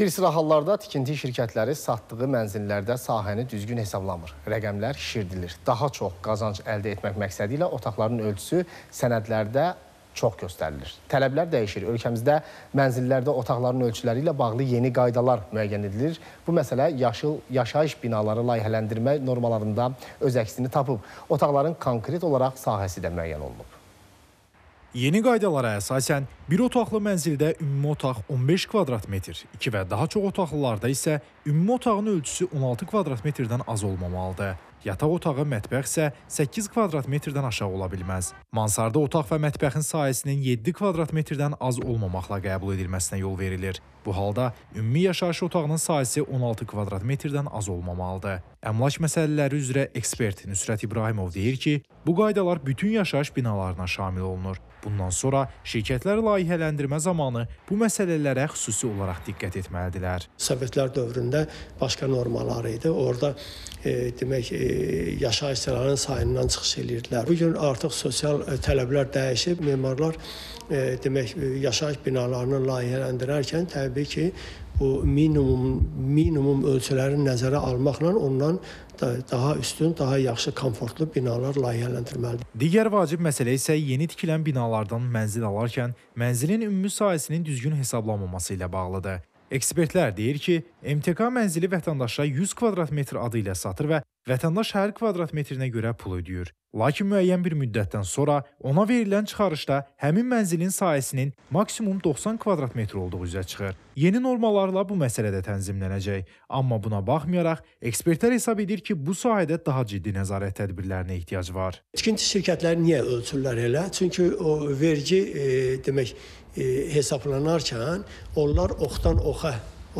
Bir sıra hallarda tikinti şirkətləri satdığı mənzillərdə sahəni düzgün hesablamır. Rəqəmlər şişirdilir. Daha çox qazanc əldə etmək məqsədi ilə otaqların ölçüsü sənədlərdə çox göstərilir. Tələblər dəyişir. Ölkəmizdə mənzillərdə otaqların ölçüləri ilə bağlı yeni qaydalar müəyyən edilir. Bu məsələ yaşıl yaşayış binaları layihələndirmə normalarında öz əksini tapıb. Otaqların konkret olaraq sahəsi də müəyyən olunub. Yeni qaydalara əsasən, bir otaqlı mənzildə ümumi otaq 15 kvadrat metr, iki və daha çox otaqlılarda isə ümumi otağın ölçüsü 16 kvadrat metrdən az olmamalıdır yataq otağı, mətbəx isə 8 kvadrat metrdən aşağı ola bilməz. Mansarda otaq və mətbəxin sayəsinin 7 kvadrat metrdən az olmamaqla qəbul edilməsinə yol verilir. Bu halda ümumi yaşayış otağının sayəsi 16 kvadrat metrdən az olmamalıdır. Əmlak məsələləri üzrə ekspert Nüsrət İbrahimov deyir ki, bu qaydalar bütün yaşayış binalarına şamil olunur. Bundan sonra şirkətlər layihələndirmə zamanı bu məsələlərə xüsusi olaraq diqqət etməlidirlər. Sovetlər dövründə başqa normalar idi. Orada e, demək e, yaşayışçıların sayından çıxış edirdilər. Bu gün artıq sosial e, tələblər dəyişib, memarlar e, demək e, yaşayış binalarını layihələndirərkən təbii ki, bu minimum minimum ölçüləri nəzərə almaqla ondan daha üstün, daha yaxşı komfortlu binalar layihələndirməlidir. Digər vacib məsələ isə yeni tikilən binalardan mənzil alarkən mənzilin ümumi sahəsinin düzgün hesablanmaması ilə bağlıdır. Ekspertlər deyir ki, MTK mənzili vətəndaşa 100 kvadrat metr adı ilə satır və vətəndaş hər kvadrat metrinə görə pul ödəyir. Lakin müəyyən bir müddətdən sonra ona verilən çıxarışda həmin mənzilin sahəsinin maksimum 90 kvadrat metr olduğu üzə çıxır. Yeni normalarla bu məsələ də tənzimlənəcək, amma buna baxmayaraq ekspertlər hesab edir ki, bu sahədə daha ciddi nəzarət tədbirlərinə ehtiyac var. Tikinti şirkətləri niyə ölçürlər elə? Çünki o vergi e, demək E, hesablanarkən onlar oxdan oxa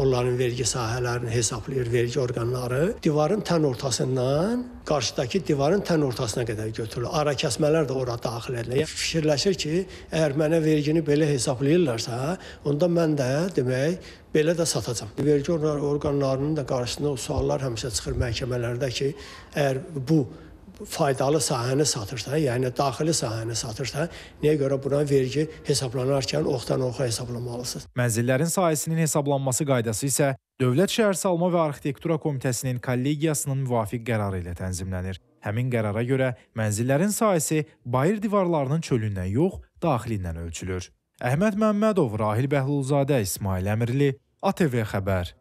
onların vergi sahələrini hesablayır vergi orqanları. Divarın tən ortasından qarşıdakı divarın tən ortasına qədər götürülür. Arakəsmələr də ora daxil edilir. Yəni, fikirləşir ki, əgər mənə vergini belə hesablayırlarsa, onda mən də demək belə də satacam. Vergi orqanlarının da qarşısında o suallar həmişə çıxır məhkəmələrdə ki, əgər bu faydalı sahəni satırsa, yəni daxili sahəni satırsa, nəyə görə buna vergi hesablanarkən oxdan oxa hesablamalısınız. Mənzillərin sahəsinin hesablanması qaydası isə Dövlət Şəhərsalma və Arxitektura Komitəsinin kollegiyasının müvafiq qərarı ilə tənzimlənir. Həmin qərara görə mənzillərin sahəsi bayır divarlarının çölündən yox, daxilindən ölçülür. Əhməd Məmmədov, Rahil Bəhlulzadə, İsmail Əmirli, ATV xəbər.